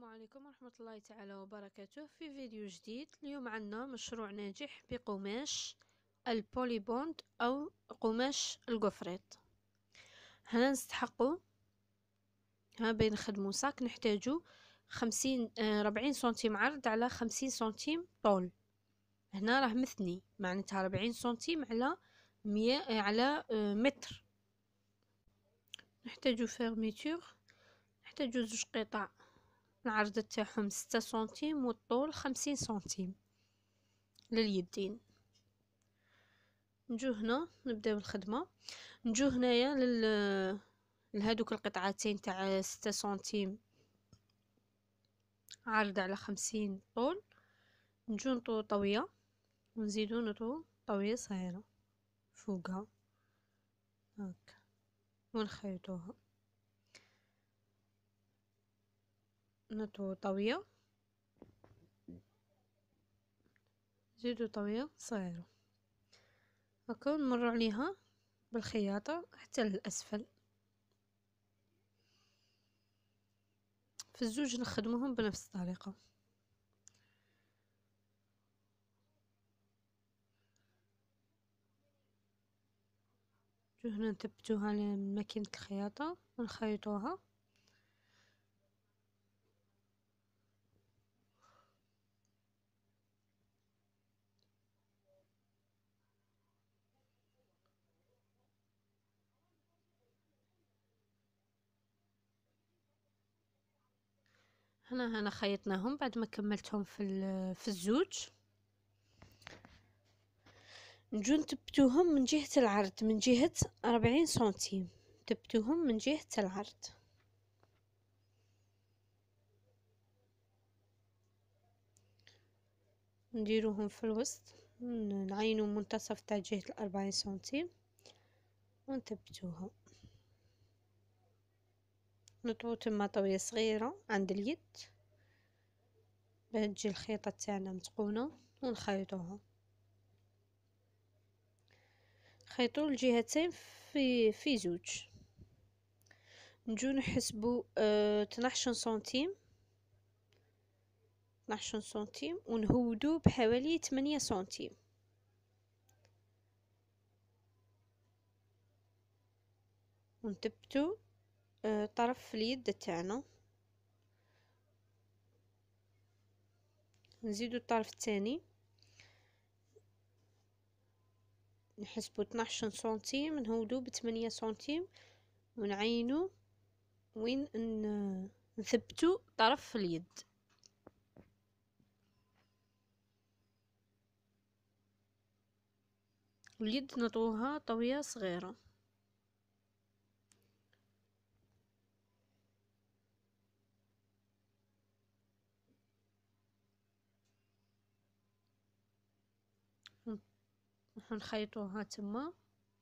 السلام عليكم ورحمة الله تعالى وبركاته في فيديو جديد اليوم عندنا مشروع ناجح بقماش بوند أو قماش القفريط هنا نستحقو ها بين نخدمو ساك نحتاجو خمسين آه، ربعين سنتيم عرض على خمسين سنتيم طول هنا راه مثني معناتها ربعين سنتيم على مية آه، على آه، متر نحتاجو فيرميتور نحتاجو زوج قطع العرض تاعهم ستة سنتيم والطول خمسين سنتيم لليدين نجو هنا نبداو الخدمه نجو هنايا لل لهادوك القطعتين تاع ستة سنتيم عارضة على خمسين طول نجو نطو طوية ونزيدو نطو طوية صغيرة فوقها هاكا ونخيطوها نتو طوية زيدو طوية صغيرة هكا نمر عليها بالخياطة حتى للأسفل في الزوج نخدموهم بنفس الطريقة جو هنا نثبتوها على ماكينة الخياطة ونخيطوها هنا هنا خيطناهم بعد ما كملتهم في في الزوج نجو نثبتوهم من جهة العرض من جهة 40 سنتيم ثبتوهم من جهة العرض نديروهم في الوسط نعينو منتصف تاع جهة 40 سنتيم ونثبتوهم نطوي تما طويه صغيره عند اليد باش تجي الخيطه تاعنا متقونه ونخيطوها خيطوا الجهتين في في زوج نجو نحسبوا اه 12 سنتيم 12 سنتيم ونهودو بحوالي 8 سنتيم ونثبتو أه، طرف اليد تاعنا نزيدو الطرف الثاني نحسبو 12 سنتيم نهودو 8 سنتيم ونعينو وين نثبتو طرف اليد اليد نطوها طويه صغيره نروحو نخيطوها تما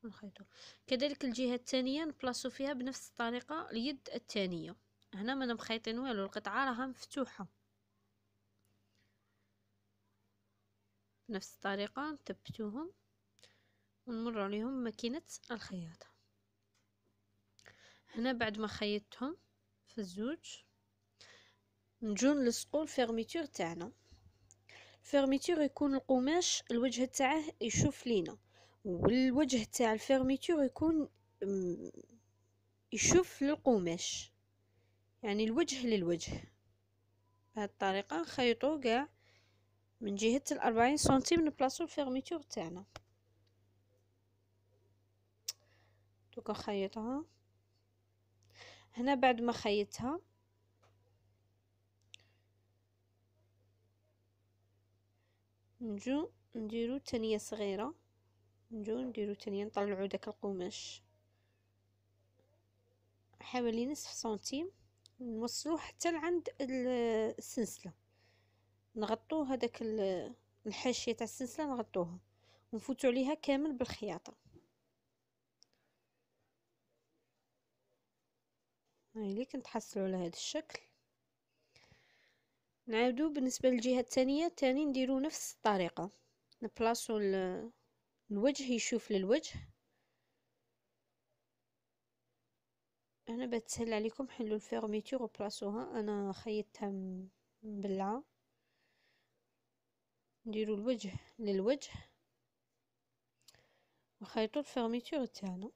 ونخيطو كذلك الجهه الثانيه نبلاصو فيها بنفس الطريقه اليد الثانيه هنا ما مخيطين والو القطعه راها مفتوحه بنفس الطريقه نثبتوهم ونمر عليهم ماكينه الخياطه هنا بعد ما خيطتهم في الزوج نجو نلصقو الفيرميتور تاعنا فيرميتور يكون القماش الوجه تاعه يشوف لينا والوجه تاع الفيرميتور يكون يشوف للقماش يعني الوجه للوجه بهذه الطريقه نخيطو كاع من جهه الأربعين سنتيم نبلاصو الفيرميتور تاعنا دوكا نخيطها هنا بعد ما خيطتها نجو نديرو تانية صغيرة نجو نديرو تانية نطلعو داك القماش حوالي نصف سنتيم نوصلو حتى لعند السنسلة نغطو هداك الحاشية تاع السنسلة نغطوها ونفوتو عليها كامل بالخياطة هاي اللي كنتحصلوا على هذا الشكل نعاودو بالنسبه للجهه الثانيه الثاني نديرو نفس الطريقه نبلاصو الوجه يشوف للوجه هنا بتسهل تسهل عليكم حلو الفيرميتور وبلاصوها انا خيطتها مبلعه نديرو الوجه للوجه وخيطو الفيرميتور تاعنا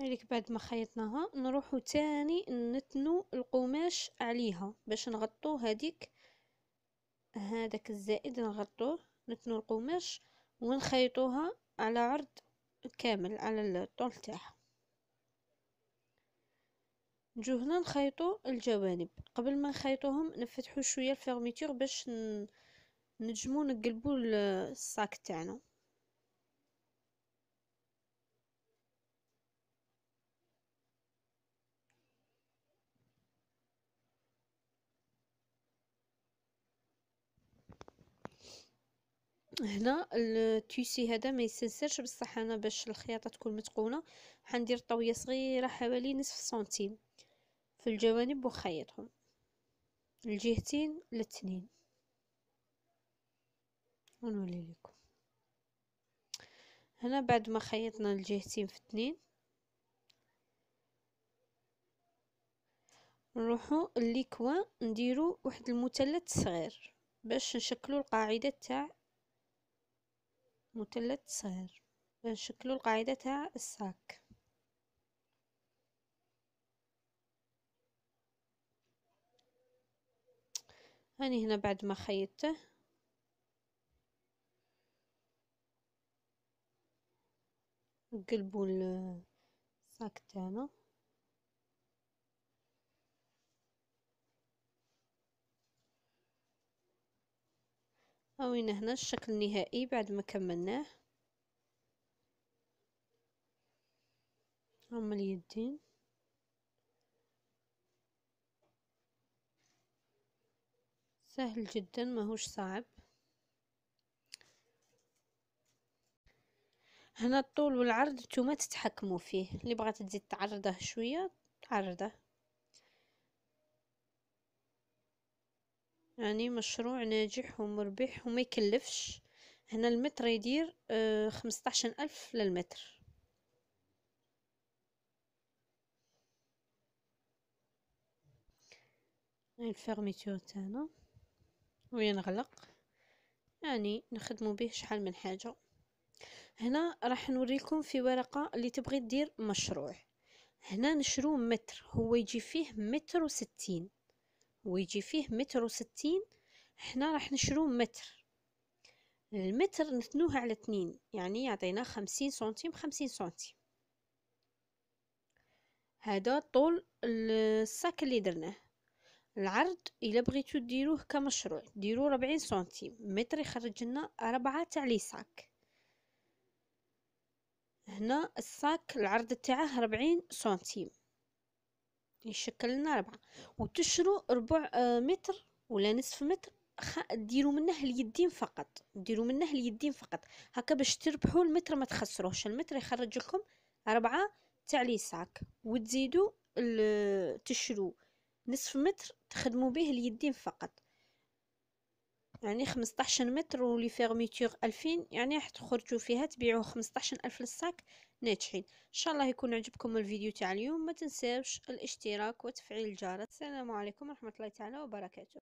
هذيك بعد ما خيطناها نروحو تاني نتنو القماش عليها باش نغطو هذيك هذاك الزائد نغطوه نتنو القماش ونخيطوها على عرض كامل على الطول تاعها نجو هنا نخيطو الجوانب قبل ما نخيطوهم نفتحو شويه الفيرميتور باش نجمو نقلبو الصاك تاعنا هنا التيسي هذا ما يسنسرش بصح انا باش الخياطه تكون متقونه حندير طويه صغيره حوالي نصف سنتيم في الجوانب وخيطهم الجهتين الاثنين ونولي لكم هنا بعد ما خيطنا الجهتين في اثنين نروحو ليكوان نديرو واحد المثلث صغير باش نشكلو القاعده تاع مثلث صغير بنشكله القاعدة تاع الساك هاني هنا بعد ما خيطته نقلبو الساك تاعنا هاوينا هنا الشكل النهائي بعد ما كملناه هما اليدين سهل جدا ماهوش صعب هنا الطول والعرض نتوما تتحكموا فيه اللي بغات تزيد تعرضه شويه تعرضه يعني مشروع ناجح ومربح وما يكلفش هنا المتر يدير آه، خمسطعش ألف للمتر الفيرميتور تاعنا وينغلق يعني نخدمو به شحال من حاجة هنا راح نوريكم في ورقة اللي تبغي دير مشروع هنا نشرو متر هو يجي فيه متر وستين ويجي فيه متر وستين احنا راح نشرو متر المتر نثنوها على اثنين يعني يعطينا خمسين سنتيم خمسين سنتيم هذا طول الساك اللي درناه العرض الا بغيتو ديروه كمشروع ديرو ربعين سنتيم متر يخرج لنا ربعة تاع لي ساك هنا الساك العرض تاعه ربعين سنتيم يشكل لنا ربعة وتشرو ربع آه، متر ولا نصف متر ديروا منه اليدين فقط ديروا منه اليدين فقط هكا باش تربحوا المتر ما تخسروش المتر يخرج لكم أربعة تاع لي ساك وتزيدوا تشرو نصف متر تخدموا به اليدين فقط يعني 15 متر ولي فيرميتور 2000 يعني راح تخرجوا فيها تبيعوا 15 الف للساك ناجحين ان شاء الله يكون عجبكم الفيديو تاع اليوم ما تنساوش الاشتراك وتفعيل الجرس السلام عليكم ورحمه الله تعالى وبركاته